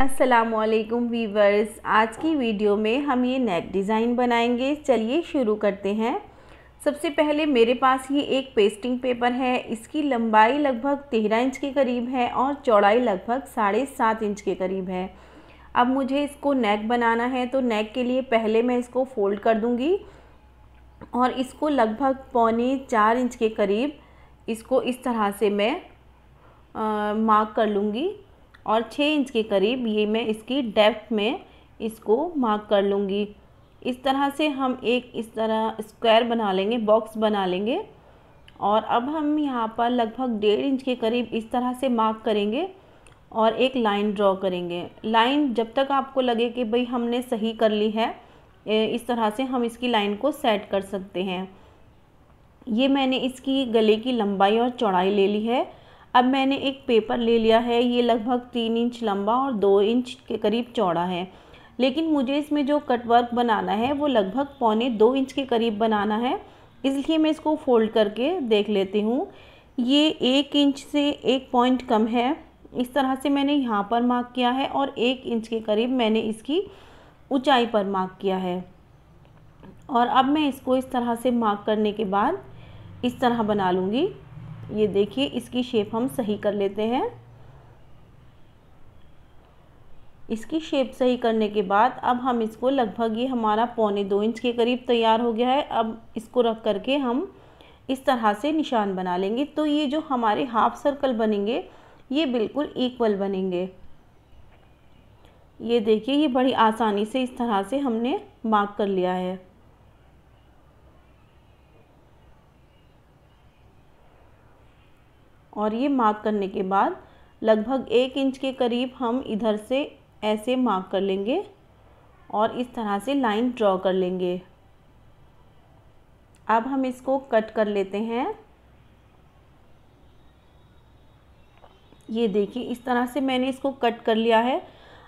असलकुम वीवर्स आज की वीडियो में हम ये नेक डिज़ाइन बनाएंगे चलिए शुरू करते हैं सबसे पहले मेरे पास ये एक पेस्टिंग पेपर है इसकी लंबाई लगभग तेरह इंच के करीब है और चौड़ाई लगभग साढ़े सात इंच के करीब है अब मुझे इसको नेक बनाना है तो नेक के लिए पहले मैं इसको फ़ोल्ड कर दूँगी और इसको लगभग पौने चार इंच के करीब इसको इस तरह से मैं मार्क कर लूँगी और छः इंच के करीब ये मैं इसकी डेप्थ में इसको मार्क कर लूँगी इस तरह से हम एक इस तरह स्क्वायर बना लेंगे बॉक्स बना लेंगे और अब हम यहाँ पर लगभग डेढ़ इंच के करीब इस तरह से मार्क करेंगे और एक लाइन ड्रॉ करेंगे लाइन जब तक आपको लगे कि भाई हमने सही कर ली है इस तरह से हम इसकी लाइन को सेट कर सकते हैं ये मैंने इसकी गले की लंबाई और चौड़ाई ले ली है अब मैंने एक पेपर ले लिया है ये लगभग तीन इंच लंबा और दो इंच के करीब चौड़ा है लेकिन मुझे इसमें जो कट वर्क बनाना है वो लगभग पौने दो इंच के करीब बनाना है इसलिए मैं इसको फोल्ड करके देख लेती हूँ ये एक इंच से एक पॉइंट कम है इस तरह से मैंने यहाँ पर मार्क किया है और एक इंच के करीब मैंने इसकी ऊंचाई पर मार्क किया है और अब मैं इसको इस तरह से मार्क करने के बाद इस तरह बना लूँगी ये देखिए इसकी शेप हम सही कर लेते हैं इसकी शेप सही करने के बाद अब हम इसको लगभग ये हमारा पौने दो इंच के करीब तैयार हो गया है अब इसको रख करके हम इस तरह से निशान बना लेंगे तो ये जो हमारे हाफ सर्कल बनेंगे ये बिल्कुल इक्वल बनेंगे ये देखिए ये बड़ी आसानी से इस तरह से हमने मार्क कर लिया है और ये मार्क करने के बाद लगभग एक इंच के करीब हम इधर से ऐसे मार्क कर लेंगे और इस तरह से लाइन ड्रॉ कर लेंगे अब हम इसको कट कर लेते हैं ये देखिए इस तरह से मैंने इसको कट कर लिया है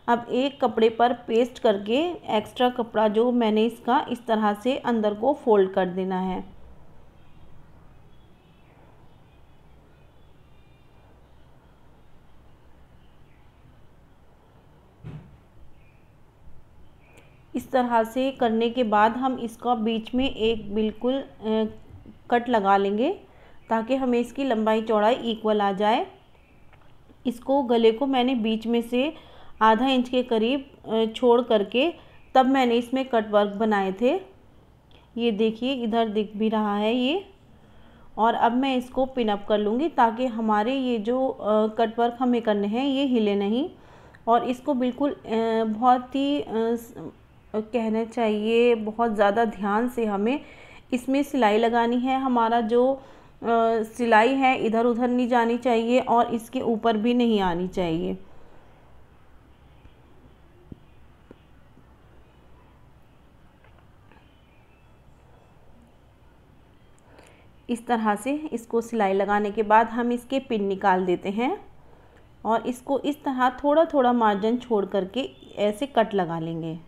अब एक कपड़े पर पेस्ट करके एक्स्ट्रा कपड़ा जो मैंने इसका इस तरह से अंदर को फोल्ड कर देना है इस तरह से करने के बाद हम इसका बीच में एक बिल्कुल कट लगा लेंगे ताकि हमें इसकी लंबाई चौड़ाई इक्वल आ जाए इसको गले को मैंने बीच में से आधा इंच के करीब छोड़ करके तब मैंने इसमें कट वर्क बनाए थे ये देखिए इधर दिख भी रहा है ये और अब मैं इसको पिनअप कर लूँगी ताकि हमारे ये जो कट वर्क हमें करने हैं ये हिले नहीं और इसको बिल्कुल बहुत ही कहना चाहिए बहुत ज़्यादा ध्यान से हमें इसमें सिलाई लगानी है हमारा जो सिलाई है इधर उधर नहीं जानी चाहिए और इसके ऊपर भी नहीं आनी चाहिए इस तरह से इसको सिलाई लगाने के बाद हम इसके पिन निकाल देते हैं और इसको इस तरह थोड़ा थोड़ा मार्जिन छोड़ करके ऐसे कट लगा लेंगे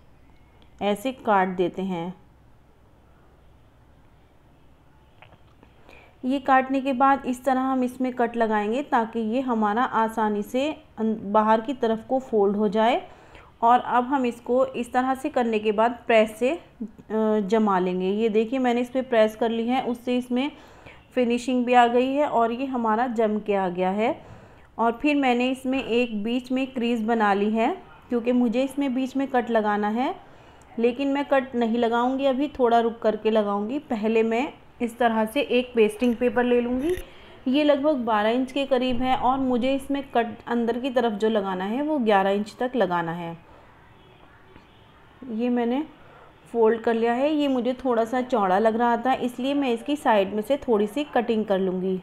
ऐसे काट देते हैं ये काटने के बाद इस तरह हम इसमें कट लगाएंगे ताकि ये हमारा आसानी से अं, बाहर की तरफ को फोल्ड हो जाए और अब हम इसको इस तरह से करने के बाद प्रेस से जमा लेंगे ये देखिए मैंने इस पर प्रेस कर ली है उससे इसमें फिनिशिंग भी आ गई है और ये हमारा जम के आ गया है और फिर मैंने इसमें एक बीच में क्रीज़ बना ली है क्योंकि मुझे इसमें बीच में कट लगाना है लेकिन मैं कट नहीं लगाऊंगी अभी थोड़ा रुक करके लगाऊंगी पहले मैं इस तरह से एक पेस्टिंग पेपर ले लूँगी ये लगभग 12 इंच के करीब है और मुझे इसमें कट अंदर की तरफ जो लगाना है वो 11 इंच तक लगाना है ये मैंने फ़ोल्ड कर लिया है ये मुझे थोड़ा सा चौड़ा लग रहा था इसलिए मैं इसकी साइड में से थोड़ी सी कटिंग कर लूँगी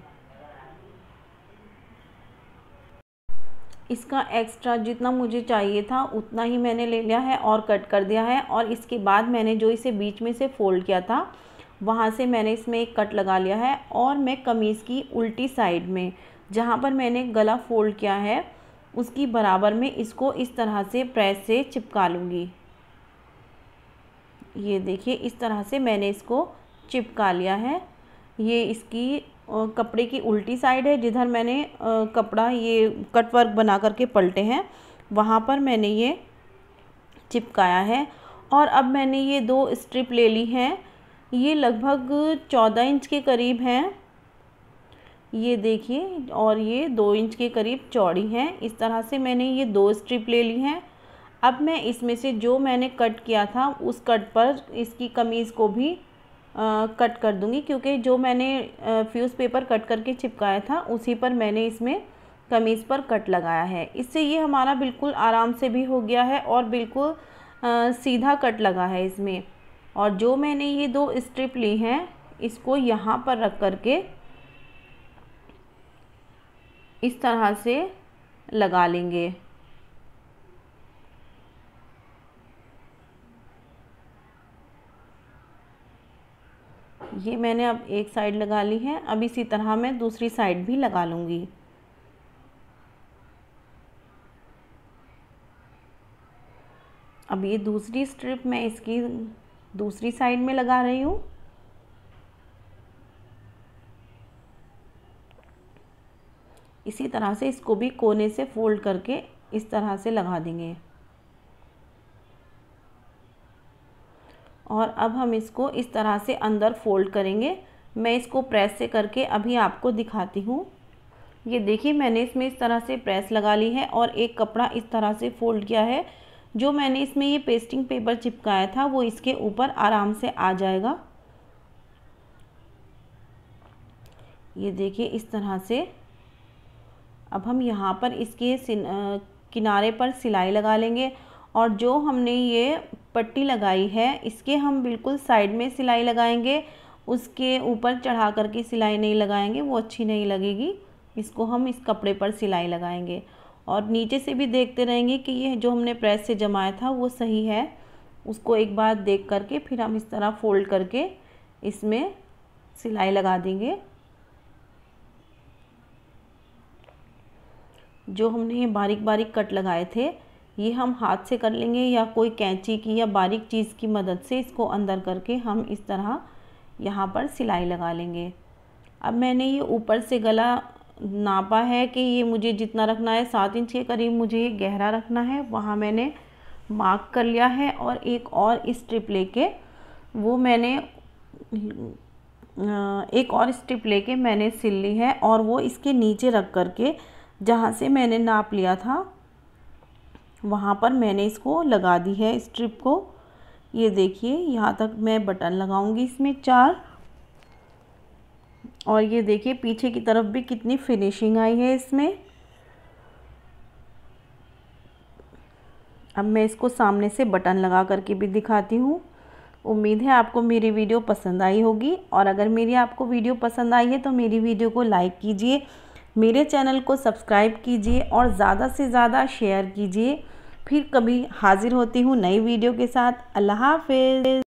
इसका एक्स्ट्रा जितना मुझे चाहिए था उतना ही मैंने ले लिया है और कट कर दिया है और इसके बाद मैंने जो इसे बीच में से फ़ोल्ड किया था वहाँ से मैंने इसमें एक कट लगा लिया है और मैं कमीज़ की उल्टी साइड में जहाँ पर मैंने गला फ़ोल्ड किया है उसकी बराबर में इसको इस तरह से प्रेस से चिपका लूँगी ये देखिए इस तरह से मैंने इसको चिपका लिया है ये इसकी कपड़े की उल्टी साइड है जिधर मैंने कपड़ा ये कट वर्क बना करके पलटे हैं वहाँ पर मैंने ये चिपकाया है और अब मैंने ये दो स्ट्रिप ले ली हैं ये लगभग चौदह इंच के करीब हैं ये देखिए और ये दो इंच के करीब चौड़ी हैं इस तरह से मैंने ये दो स्ट्रिप ले ली हैं अब मैं इसमें से जो मैंने कट किया था उस कट पर इसकी कमीज़ को भी कट कर दूँगी क्योंकि जो मैंने फ्यूज़ पेपर कट करके चिपकाया था उसी पर मैंने इसमें कमीज़ पर कट लगाया है इससे ये हमारा बिल्कुल आराम से भी हो गया है और बिल्कुल आ, सीधा कट लगा है इसमें और जो मैंने ये दो स्ट्रिप ली हैं इसको यहाँ पर रख कर के इस तरह से लगा लेंगे ये मैंने अब एक साइड लगा ली है अब इसी तरह मैं दूसरी साइड भी लगा लूँगी अब ये दूसरी स्ट्रिप मैं इसकी दूसरी साइड में लगा रही हूँ इसी तरह से इसको भी कोने से फोल्ड करके इस तरह से लगा देंगे और अब हम इसको इस तरह से अंदर फोल्ड करेंगे मैं इसको प्रेस से करके अभी आपको दिखाती हूँ ये देखिए मैंने इसमें इस तरह से प्रेस लगा ली है और एक कपड़ा इस तरह से फोल्ड किया है जो मैंने इसमें ये पेस्टिंग पेपर चिपकाया था वो इसके ऊपर आराम से आ जाएगा ये देखिए इस तरह से अब हम यहाँ पर इसके किनारे पर सिलाई लगा लेंगे और जो हमने ये पट्टी लगाई है इसके हम बिल्कुल साइड में सिलाई लगाएंगे उसके ऊपर चढ़ा करके सिलाई नहीं लगाएंगे वो अच्छी नहीं लगेगी इसको हम इस कपड़े पर सिलाई लगाएंगे और नीचे से भी देखते रहेंगे कि ये जो हमने प्रेस से जमाया था वो सही है उसको एक बार देख करके फिर हम इस तरह फोल्ड करके इसमें सिलाई लगा देंगे जो हमने बारीक बारीक कट लगाए थे ये हम हाथ से कर लेंगे या कोई कैंची की या बारीक चीज़ की मदद से इसको अंदर करके हम इस तरह यहाँ पर सिलाई लगा लेंगे अब मैंने ये ऊपर से गला नापा है कि ये मुझे जितना रखना है सात इंच के करीब मुझे ये गहरा रखना है वहाँ मैंने मार्क कर लिया है और एक और स्ट्रिप लेके वो मैंने एक और स्ट्रिप लेके मैंने सिल ली है और वो इसके नीचे रख कर के जहाँ से मैंने नाप लिया था वहाँ पर मैंने इसको लगा दी है स्ट्रिप को ये देखिए यहाँ तक मैं बटन लगाऊंगी इसमें चार और ये देखिए पीछे की तरफ भी कितनी फिनिशिंग आई है इसमें अब मैं इसको सामने से बटन लगा करके भी दिखाती हूँ उम्मीद है आपको मेरी वीडियो पसंद आई होगी और अगर मेरी आपको वीडियो पसंद आई है तो मेरी वीडियो को लाइक कीजिए मेरे चैनल को सब्सक्राइब कीजिए और ज़्यादा से ज़्यादा शेयर कीजिए फिर कभी हाज़िर होती हूँ नई वीडियो के साथ अल्लाह हाफिज़